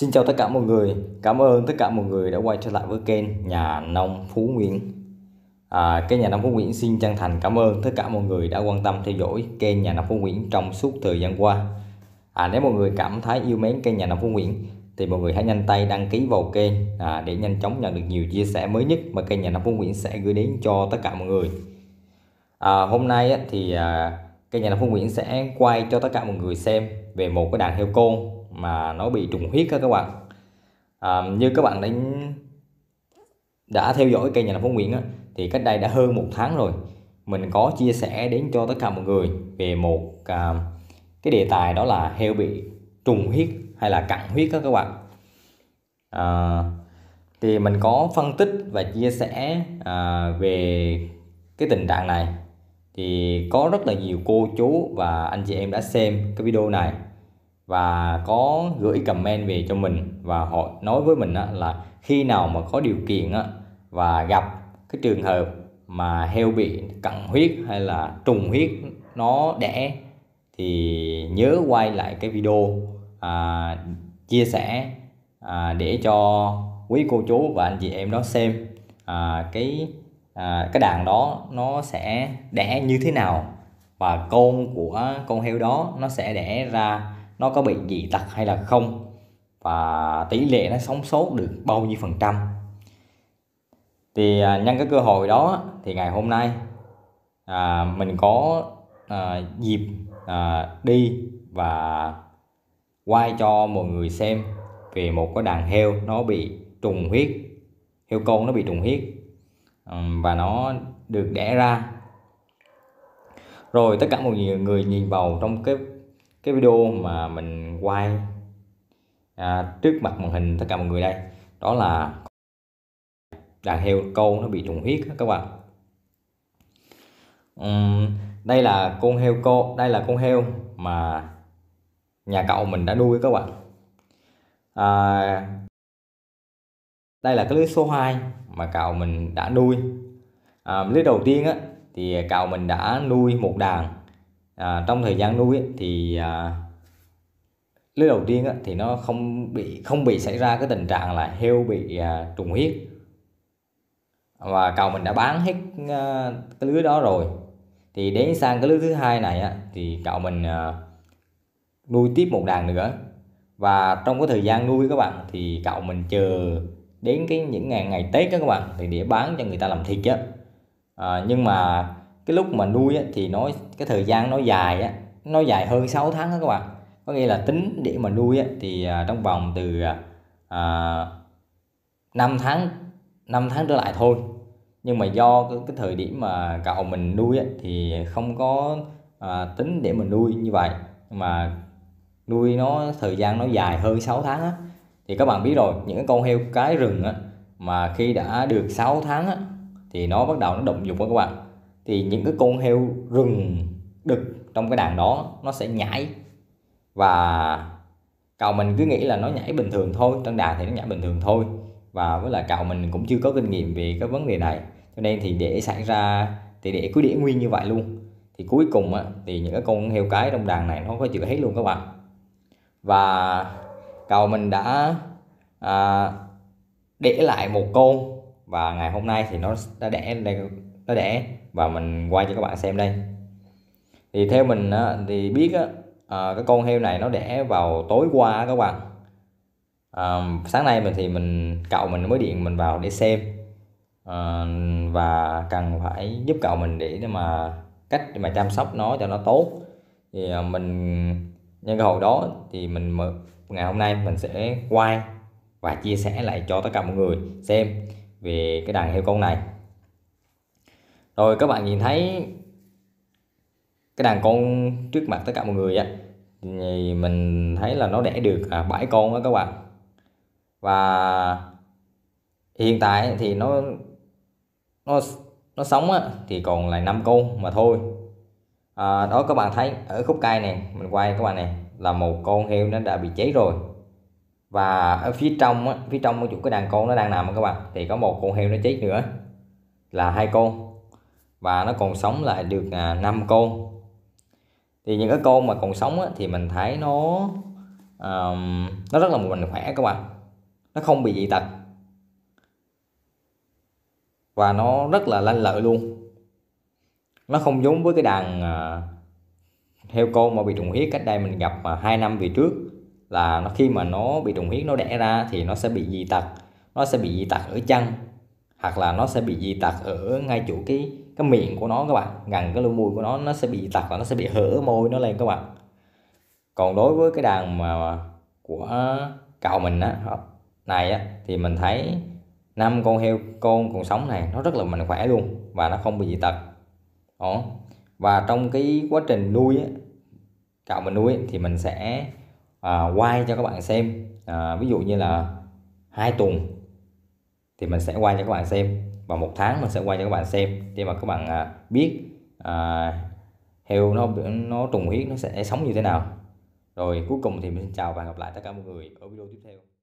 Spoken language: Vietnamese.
Xin chào tất cả mọi người, cảm ơn tất cả mọi người đã quay trở lại với kênh Nhà Nông Phú Nguyễn à, Kênh Nhà Nông Phú Nguyễn xin chân thành cảm ơn tất cả mọi người đã quan tâm theo dõi kênh Nhà Nông Phú Nguyễn trong suốt thời gian qua à, Nếu mọi người cảm thấy yêu mến kênh Nhà Nông Phú Nguyễn thì mọi người hãy nhanh tay đăng ký vào kênh à, để nhanh chóng nhận được nhiều chia sẻ mới nhất mà kênh Nhà Nông Phú Nguyễn sẽ gửi đến cho tất cả mọi người à, Hôm nay thì à, kênh Nhà Nông Phú Nguyễn sẽ quay cho tất cả mọi người xem về một cái đàn heo con mà nó bị trùng huyết đó các bạn à, như các bạn đã đã theo dõi kênh nhà làm phóng Nguyễn á, thì cách đây đã hơn một tháng rồi mình có chia sẻ đến cho tất cả mọi người về một à, cái đề tài đó là heo bị trùng huyết hay là cặn huyết đó các bạn à, thì mình có phân tích và chia sẻ à, về cái tình trạng này thì có rất là nhiều cô chú và anh chị em đã xem cái video này và có gửi comment về cho mình và họ nói với mình là khi nào mà có điều kiện và gặp cái trường hợp mà heo bị cận huyết hay là trùng huyết nó đẻ thì nhớ quay lại cái video à, chia sẻ à, để cho quý cô chú và anh chị em đó xem à, cái à, cái đàn đó nó sẽ đẻ như thế nào và con của con heo đó nó sẽ đẻ ra nó có bị dị tật hay là không và tỷ lệ nó sống sót được bao nhiêu phần trăm thì à, nhân cái cơ hội đó thì ngày hôm nay à, mình có à, dịp à, đi và quay cho mọi người xem về một cái đàn heo nó bị trùng huyết heo con nó bị trùng huyết và nó được đẻ ra rồi tất cả mọi người nhìn vào trong cái cái video mà mình quay à, trước mặt màn hình tất cả mọi người đây đó là đàn heo câu nó bị trùng huyết các bạn uhm, đây là con heo cô đây là con heo mà nhà cậu mình đã nuôi các bạn à, đây là cái lưới số 2 mà cậu mình đã nuôi à, lưới đầu tiên á thì cậu mình đã nuôi một đàn à, trong thời gian nuôi thì à, lứa đầu tiên thì nó không bị không bị xảy ra cái tình trạng là heo bị à, trùng huyết và cầu mình đã bán hết à, cái lứa đó rồi thì đến sang cái lứa thứ hai này á, thì cậu mình à, nuôi tiếp một đàn nữa và trong cái thời gian nuôi các bạn thì cậu mình chờ đến cái những ngày ngày tết các bạn thì để bán cho người ta làm thịt á à, nhưng mà cái lúc mà nuôi á, thì nó cái thời gian nó dài á, nó dài hơn 6 tháng đó các bạn có nghĩa là tính để mà nuôi á, thì à, trong vòng từ à, 5 à, tháng 5 tháng trở lại thôi nhưng mà do cái, cái thời điểm mà cậu mình nuôi á, thì không có à, tính để mình nuôi như vậy nhưng mà nuôi nó thời gian nó dài hơn 6 tháng á thì các bạn biết rồi những con heo cái rừng á mà khi đã được 6 tháng á thì nó bắt đầu nó động dục đó các bạn thì những cái con heo rừng đực trong cái đàn đó nó sẽ nhảy và cậu mình cứ nghĩ là nó nhảy bình thường thôi trong đàn thì nó nhảy bình thường thôi và với lại cậu mình cũng chưa có kinh nghiệm về cái vấn đề này cho nên thì để xảy ra thì để cứ để nguyên như vậy luôn thì cuối cùng á, thì những cái con heo cái trong đàn này nó có chữa hết luôn các bạn và cậu mình đã à, để lại một con và ngày hôm nay thì nó đã đẻ lên nó đẻ và mình quay cho các bạn xem đây thì theo mình á, thì biết á, à, cái con heo này nó đẻ vào tối qua các bạn à, sáng nay mình thì mình cậu mình mới điện mình vào để xem à, và cần phải giúp cậu mình để mà cách để mà chăm sóc nó cho nó tốt thì à, mình nhân cơ hội đó thì mình ngày hôm nay mình sẽ quay và chia sẻ lại cho tất cả mọi người xem về cái đàn heo con này rồi các bạn nhìn thấy cái đàn con trước mặt tất cả mọi người á thì mình thấy là nó đẻ được à, bảy con đó các bạn và hiện tại thì nó nó nó sống á, thì còn lại 5 con mà thôi à, đó các bạn thấy ở khúc cây này mình quay các bạn này là một con heo nó đã bị cháy rồi và ở phía trong á, phía trong của chủ cái đàn con nó đang nằm các bạn thì có một con heo nó chết nữa là hai con và nó còn sống lại được à, 5 con thì những cái con mà còn sống á, thì mình thấy nó um, nó rất là một mình khỏe các bạn nó không bị dị tật và nó rất là lanh lợi luôn nó không giống với cái đàn à, heo con mà bị trùng huyết cách đây mình gặp à, 2 năm về trước là nó khi mà nó bị trùng huyết nó đẻ ra thì nó sẽ bị dị tật nó sẽ bị dị tật ở chân hoặc là nó sẽ bị dị tật ở ngay chỗ cái cái miệng của nó các bạn gần cái lỗ mũi của nó nó sẽ bị tặc và nó sẽ bị hở môi nó lên các bạn còn đối với cái đàn mà của cậu mình á này á thì mình thấy năm con heo con còn sống này nó rất là mạnh khỏe luôn và nó không bị dị tật đó và trong cái quá trình nuôi á, cậu mình nuôi thì mình sẽ à, quay cho các bạn xem à, ví dụ như là hai tuần thì mình sẽ quay cho các bạn xem bằng một tháng mình sẽ quay cho các bạn xem để mà các bạn à, biết à, heo nó nó trùng huyết nó sẽ sống như thế nào rồi cuối cùng thì mình xin chào và hẹn gặp lại tất cả mọi người ở video tiếp theo